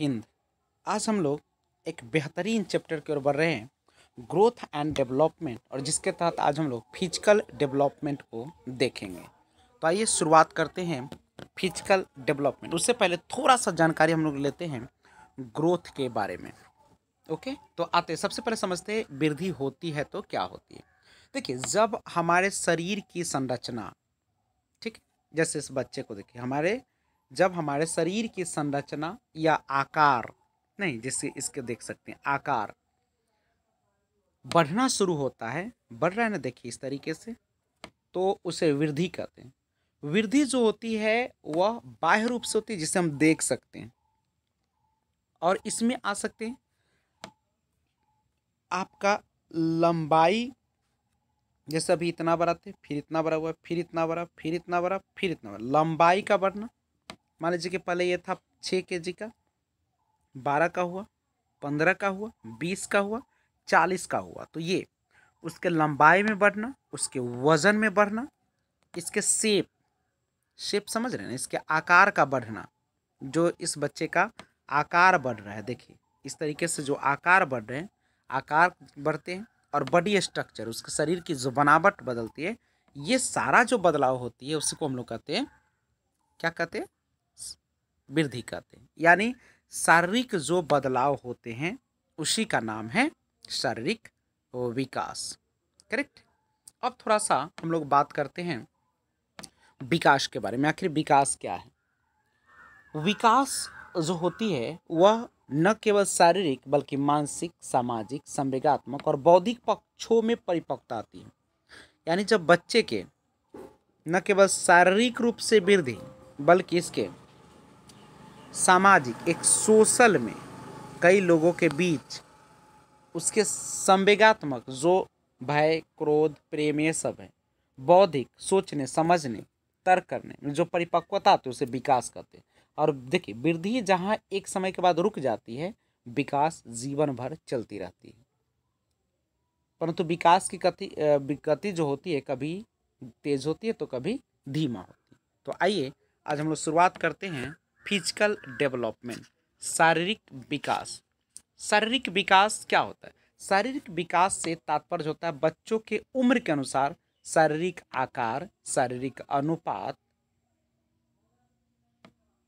हिंद आज हम लोग एक बेहतरीन चैप्टर की ओर बढ़ रहे हैं ग्रोथ एंड डेवलपमेंट और जिसके तहत आज हम लोग फिजिकल डेवलपमेंट को देखेंगे तो आइए शुरुआत करते हैं फिजिकल डेवलपमेंट उससे पहले थोड़ा सा जानकारी हम लोग लेते हैं ग्रोथ के बारे में ओके तो आते सबसे पहले समझते हैं वृद्धि होती है तो क्या होती है देखिए जब हमारे शरीर की संरचना ठीक जैसे इस बच्चे को देखिए हमारे जब हमारे शरीर की संरचना या आकार नहीं जिससे इसके देख सकते हैं आकार बढ़ना शुरू होता है बढ़ रहा है ना देखिए इस तरीके से तो उसे वृद्धि कहते हैं वृद्धि जो होती है वह बाह्य रूप से होती है जिसे हम देख सकते हैं और इसमें आ सकते हैं आपका लंबाई जैसे अभी इतना बड़ा थे फिर इतना बड़ा हुआ फिर इतना बड़ा फिर इतना बड़ा फिर इतना बड़ा लंबाई का बढ़ना मान लीजिए कि पहले ये था छः के जी का बारह का हुआ पंद्रह का हुआ बीस का हुआ चालीस का हुआ तो ये उसके लंबाई में बढ़ना उसके वज़न में बढ़ना इसके सेप शेप समझ रहे हैं इसके आकार का बढ़ना जो इस बच्चे का आकार बढ़ रहा है देखिए इस तरीके से जो आकार बढ़ रहे हैं आकार बढ़ते हैं और बॉडी स्ट्रक्चर उसके शरीर की जो बनावट बदलती है ये सारा जो बदलाव होती है उसको हम लोग कहते हैं क्या कहते हैं वृद्धि कहते हैं यानी शारीरिक जो बदलाव होते हैं उसी का नाम है शारीरिक विकास करेक्ट अब थोड़ा सा हम लोग बात करते हैं विकास के बारे में आखिर विकास क्या है विकास जो होती है वह न केवल शारीरिक बल्कि मानसिक सामाजिक संवेगात्मक और बौद्धिक पक्षों में परिपक्वता आती है यानी जब बच्चे के न केवल शारीरिक रूप से वृद्धि बल्कि इसके सामाजिक एक सोशल में कई लोगों के बीच उसके संवेगात्मक जो भय क्रोध प्रेम ये सब है बौद्धिक सोचने समझने तर्क करने में जो परिपक्वता आती है उसे विकास कहते हैं और देखिए वृद्धि जहाँ एक समय के बाद रुक जाती है विकास जीवन भर चलती रहती है परंतु विकास की गति गति जो होती है कभी तेज होती है तो कभी धीमा होती है तो आइए आज हम लोग शुरुआत करते हैं फिजिकल डेवलपमेंट शारीरिक विकास शारीरिक विकास क्या होता है शारीरिक विकास से तात्पर्य होता है बच्चों के उम्र के अनुसार शारीरिक आकार शारीरिक अनुपात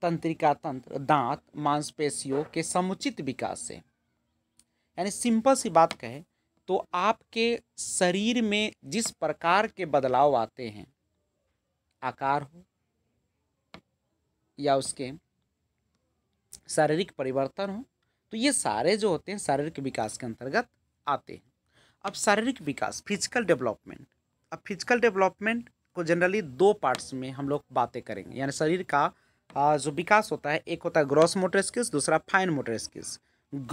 तंत्रिका तंत्र दांत मांसपेशियों के समुचित विकास से यानी सिंपल सी बात कहें तो आपके शरीर में जिस प्रकार के बदलाव आते हैं आकार हो या उसके शारीरिक परिवर्तन हो तो ये सारे जो होते हैं शारीरिक विकास के अंतर्गत आते हैं अब शारीरिक विकास फिजिकल डेवलपमेंट अब फिजिकल डेवलपमेंट को जनरली दो पार्ट्स में हम लोग बातें करेंगे यानी शरीर का जो विकास होता है एक होता है ग्रॉस मोटर स्किल्स दूसरा फाइन मोटर स्किल्स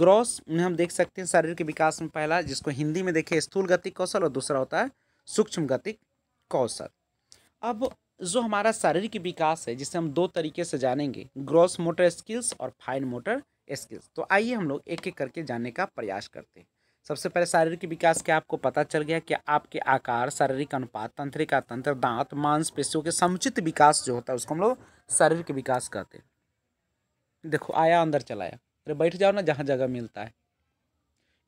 ग्रॉस में हम देख सकते हैं शरीर के विकास में पहला जिसको हिंदी में देखिए स्थूल गतिक कौशल और दूसरा होता है सूक्ष्म गतिक कौशल अब जो हमारा शारीरिक विकास है जिसे हम दो तरीके से जानेंगे ग्रॉस मोटर स्किल्स और फाइन मोटर स्किल्स तो आइए हम लोग एक एक करके जानने का प्रयास करते हैं सबसे पहले शारीरिक विकास के आपको पता चल गया कि आपके आकार शारीरिक अनुपात तंत्रिका तंत्र दांत मांसपेशियों के समुचित विकास जो होता है उसको हम लोग शारीरिक विकास कहते हैं देखो आया अंदर चलाया अरे बैठ जाओ ना जहाँ जगह मिलता है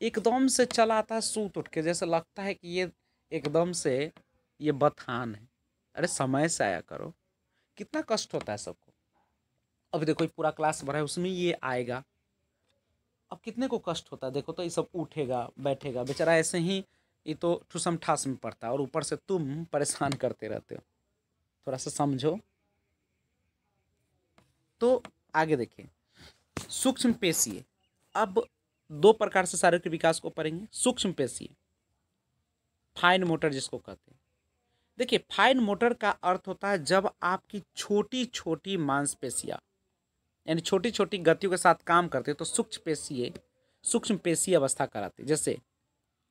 एकदम से चला आता है सूत उठ के जैसे लगता है कि ये एकदम से ये बथान है अरे समय से आया करो कितना कष्ट होता है सबको अब देखो ये पूरा क्लास भरा है उसमें ये आएगा अब कितने को कष्ट होता है देखो तो ये सब उठेगा बैठेगा बेचारा ऐसे ही ये तो ठुसम ठास में पड़ता है और ऊपर से तुम परेशान करते रहते हो थोड़ा सा समझो तो आगे देखिए सूक्ष्म पेशीय अब दो प्रकार से शारीरिक विकास को पढ़ेंगे सूक्ष्म पेशीय फाइन मोटर जिसको कहते हैं देखिए फाइन मोटर का अर्थ होता है जब आपकी छोटी छोटी मांसपेशियाँ यानी छोटी छोटी गतियों के साथ काम करते तो सूक्ष्म पेशीय सूक्ष्म पेशी अवस्था कराते जैसे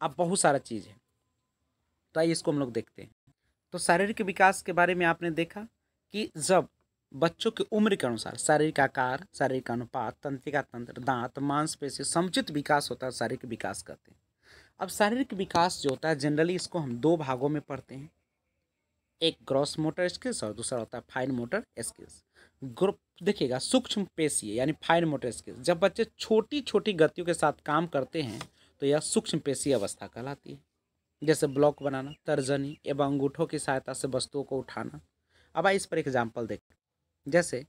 आप बहुत सारा चीज़ है तो आइए इसको हम लोग देखते हैं तो शारीरिक विकास के बारे में आपने देखा कि जब बच्चों की उम्र के अनुसार शारीरिक आकार शारीरिक अनुपात तंत्रिका तंत्र दांत मांसपेशी समुचित विकास होता है शारीरिक विकास करते हैं अब शारीरिक विकास जो होता है जनरली इसको हम दो भागों में पढ़ते हैं एक ग्रॉस मोटर स्किल्स और दूसरा होता है फाइन मोटर स्किल्स ग्रुप देखिएगा सूक्ष्म पेशी यानी फाइन मोटर स्किल्स जब बच्चे छोटी छोटी गतियों के साथ काम करते हैं तो यह सूक्ष्म पेशी अवस्था कहलाती है जैसे ब्लॉक बनाना तर्जनी एवं अंगूठों की सहायता से वस्तुओं को उठाना अब आई इस पर एग्जाम्पल देख जैसे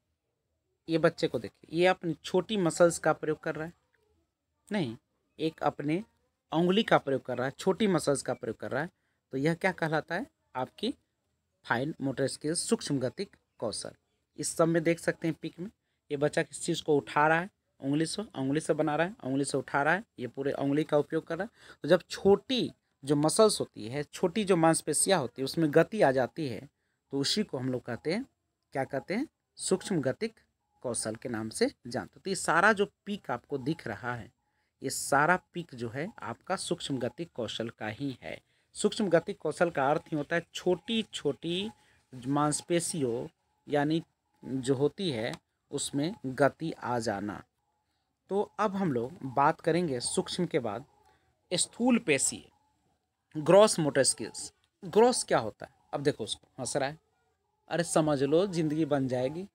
ये बच्चे को देखिए ये अपनी छोटी मसल्स का प्रयोग कर रहा है नहीं एक अपने उंगली का प्रयोग कर रहा है छोटी मसल्स का प्रयोग कर रहा है तो यह क्या कहलाता है आपकी फाइन मोटर स्किल सूक्ष्म गतिक कौशल इस सब में देख सकते हैं पिक में ये बच्चा किस चीज़ को उठा रहा है उंगली से उंगली से बना रहा है उंगली से उठा रहा है ये पूरे उंगली का उपयोग कर रहा है तो जब छोटी जो मसल्स होती है छोटी जो मांसपेशियाँ होती है उसमें गति आ जाती है तो उसी को हम लोग कहते हैं क्या कहते हैं सूक्ष्म गतिक कौशल के नाम से जानते तो ये सारा जो पिक आपको दिख रहा है ये सारा पिक जो है आपका सूक्ष्म गतिक कौशल का ही है सूक्ष्म गति कौशल का अर्थ ही होता है छोटी छोटी मांसपेशियों यानी जो होती है उसमें गति आ जाना तो अब हम लोग बात करेंगे सूक्ष्म के बाद स्थूल पेशी ग्रॉस मोटर स्किल्स ग्रॉस क्या होता है अब देखो उसको हंस रहा है अरे समझ लो जिंदगी बन जाएगी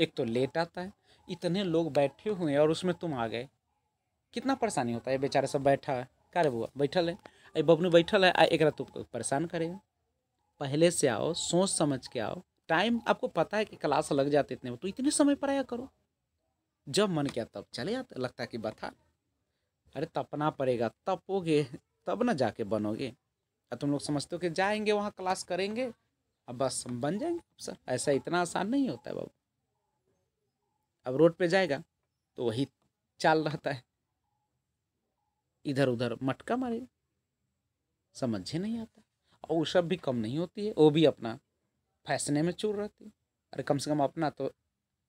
एक तो लेट आता है इतने लोग बैठे हुए हैं और उसमें तुम आ गए कितना परेशानी होता है बेचारा सब बैठा है क्या बुआ बैठल है आई बबनू बैठल है आ एक तो परेशान करेगा पहले से आओ सोच समझ के आओ टाइम आपको पता है कि क्लास लग जाते इतने में तो इतने समय पर आया करो जब मन किया तब चले आते लगता कि बता अरे तपना पड़ेगा तपोगे तब ना जाके बनोगे और तुम लोग समझते हो कि जाएंगे वहाँ क्लास करेंगे अब बस हम बन जाएंगे सर ऐसा इतना आसान नहीं होता है बाबू अब रोड पे जाएगा तो वही चाल रहता है इधर उधर मटका मारेगा समझ ही नहीं आता और वो सब भी कम नहीं होती है वो भी अपना फैसने में चूर रहती है अरे कम से कम अपना तो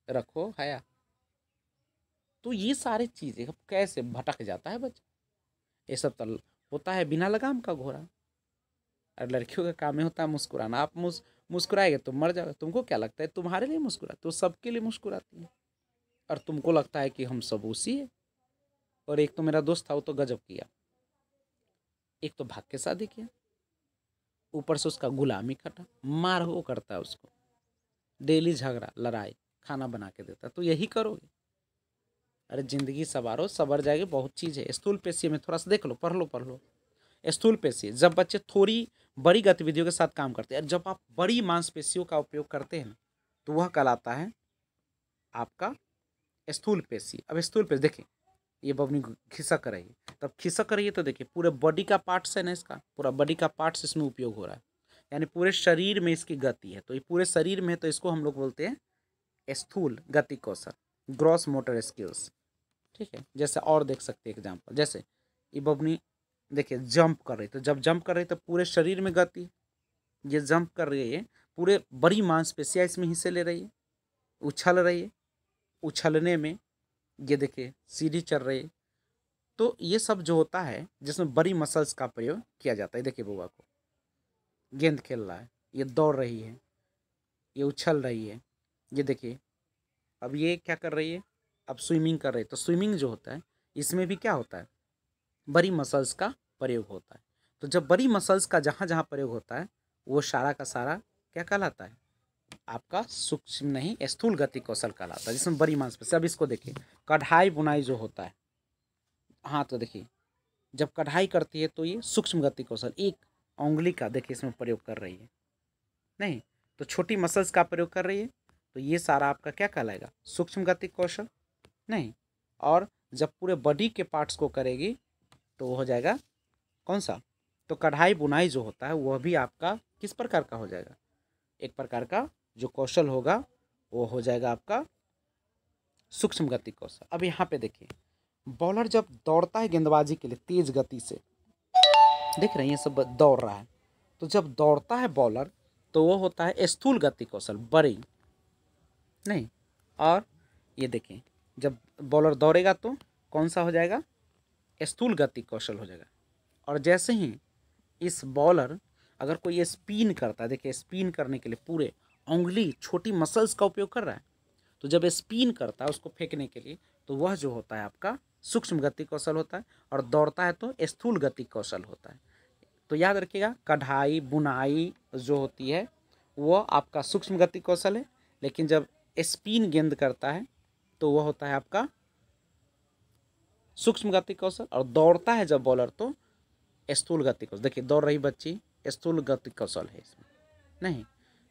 रखो हया तो ये सारे चीज़ें अब कैसे भटक जाता है बच्चा ये सब तो होता है बिना लगाम का घोड़ा अरे लड़कियों का काम ही होता है मुस्कुराना आप मुस मुस्कुराएंगे तुम तो मर जाओगे तुमको क्या लगता है तुम्हारे लिए मुस्कुरा तो सबके लिए मुस्कुराती है और तुमको लगता है कि हम सब उसी है और एक तो मेरा दोस्त था वो तो गजब किया एक तो भाग के शादी किया ऊपर से उसका गुलामी खटा मार हो करता है उसको डेली झगड़ा लड़ाई खाना बना के देता तो यही करोगे अरे जिंदगी सवारो सवर जाएगी बहुत चीज़ है स्थूल पेशी में थोड़ा सा देख लो पढ़ लो पढ़ लो स्थूल पेशी जब बच्चे थोड़ी बड़ी गतिविधियों के साथ काम करते हैं जब आप बड़ी मांसपेशियों का उपयोग करते हैं तो वह कहलाता है आपका स्थूल पेशी अब स्थूल पेशी देखें ये बबनी घिसक रही है तब तो खिसक रही है तो देखिए पूरे बॉडी का पार्ट्स है ना इसका पूरा बॉडी का पार्ट्स इसमें उपयोग हो रहा है यानी पूरे शरीर में इसकी गति है तो ये पूरे शरीर में है तो इसको हम लोग बोलते हैं स्थूल गति कौशल ग्रॉस मोटर स्किल्स ठीक है जैसे और देख सकते हैं एग्जाम्पल जैसे ये बबनी देखिए जंप कर रही तो जब जंप कर रही तो पूरे शरीर में गति ये जंप कर रही है पूरे बड़ी मांसपेशियाँ इसमें हिस्से ले रही है उछल रही है उछलने में ये देखिए सीढ़ी चढ़ रही है तो ये सब जो होता है जिसमें बड़ी मसल्स का प्रयोग किया जाता है देखिए बुआ को गेंद खेल रहा है ये दौड़ रही है ये उछल रही है ये देखिए अब ये क्या कर रही है अब स्विमिंग कर रही है तो स्विमिंग जो होता है इसमें भी क्या होता है बड़ी मसल्स का प्रयोग होता है तो जब बड़ी मसल्स का जहाँ जहाँ प्रयोग होता है वो सारा का सारा क्या कहलाता है आपका सूक्ष्म नहीं स्थूल गति कौशल कहलाता है जिसमें बड़ी मांसपेशी अब इसको देखिए कढ़ाई बुनाई जो होता है हाँ तो देखिए जब कढ़ाई करती है तो ये सूक्ष्म गति कौशल एक उंगली का देखिए इसमें प्रयोग कर रही है नहीं तो छोटी मसल्स का प्रयोग कर रही है तो ये सारा आपका क्या कहलाएगा सूक्ष्म गति कौशल नहीं और जब पूरे बॉडी के पार्ट्स को करेगी तो वो हो जाएगा कौन सा तो कढ़ाई बुनाई जो होता है वह भी आपका किस प्रकार का हो जाएगा एक प्रकार का जो कौशल होगा वो हो जाएगा आपका सूक्ष्म गति कौशल अब यहाँ पे देखिए बॉलर जब दौड़ता है गेंदबाजी के लिए तेज गति से देख रहे हैं ये सब दौड़ रहा है तो जब दौड़ता है बॉलर तो वो होता है स्थूल गति कौशल बरिंग नहीं और ये देखें जब बॉलर दौड़ेगा तो कौन सा हो जाएगा स्थूल गति कौशल हो जाएगा और जैसे ही इस बॉलर अगर कोई स्पिन करता है देखिए स्पिन करने के लिए पूरे उंगली छोटी मसल्स का उपयोग कर रहा है तो जब स्पिन करता है उसको फेंकने के लिए तो वह जो होता है आपका सूक्ष्म गति कौशल होता है और दौड़ता है तो स्थूल गति कौशल होता है तो याद रखिएगा कढ़ाई बुनाई जो होती है वह आपका सूक्ष्म गति कौशल है लेकिन जब स्पिन गेंद करता है तो वह होता है आपका सूक्ष्म गति कौशल और दौड़ता है जब बॉलर तो स्थूल गति कौशल देखिए दौड़ रही बच्ची स्थूल गति कौशल है इसमें नहीं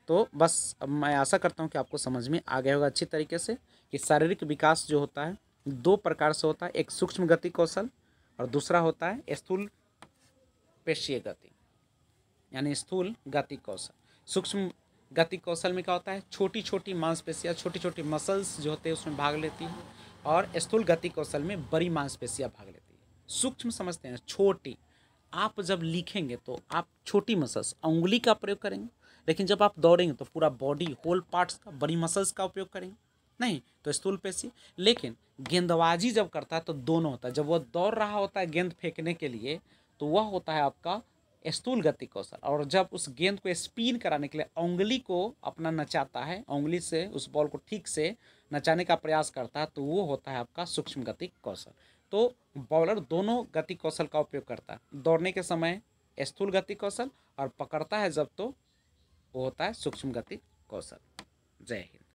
तो बस मैं आशा करता हूँ कि आपको समझ में आ गया होगा अच्छी तरीके से कि शारीरिक विकास जो होता है दो प्रकार से होता है एक सूक्ष्म गति कौशल और दूसरा होता है स्थूल पेशीय गति यानी स्थूल गति कौशल सूक्ष्म गति कौशल में क्या होता है छोटी छोटी मांसपेशियाँ छोटी छोटी मसल्स जो होते हैं उसमें भाग लेती हैं और स्थूल गति कौशल में बड़ी मांसपेशियाँ भाग लेती है सूक्ष्म समझते हैं छोटी आप जब लिखेंगे तो आप छोटी मसल्स उंगली का प्रयोग करेंगे लेकिन जब आप दौड़ेंगे तो पूरा बॉडी होल पार्ट्स का बड़ी मसल्स का उपयोग करेंगे नहीं तो स्थूल पेशी लेकिन गेंदबाजी जब करता है तो दोनों होता है जब वह दौड़ रहा होता है गेंद फेंकने के लिए तो वह होता है आपका स्थूल गति कौशल और जब उस गेंद को स्पिन कराने के लिए उंगली को अपना नचाता है उंगली से उस बॉल को ठीक से नचाने का प्रयास करता है तो वो होता है आपका सूक्ष्म गति कौशल तो बॉलर दोनों गति कौशल का उपयोग करता है दौड़ने के समय स्थूल गति कौशल और पकड़ता है जब तो वो होता है सूक्ष्म गति कौशल जय हिंद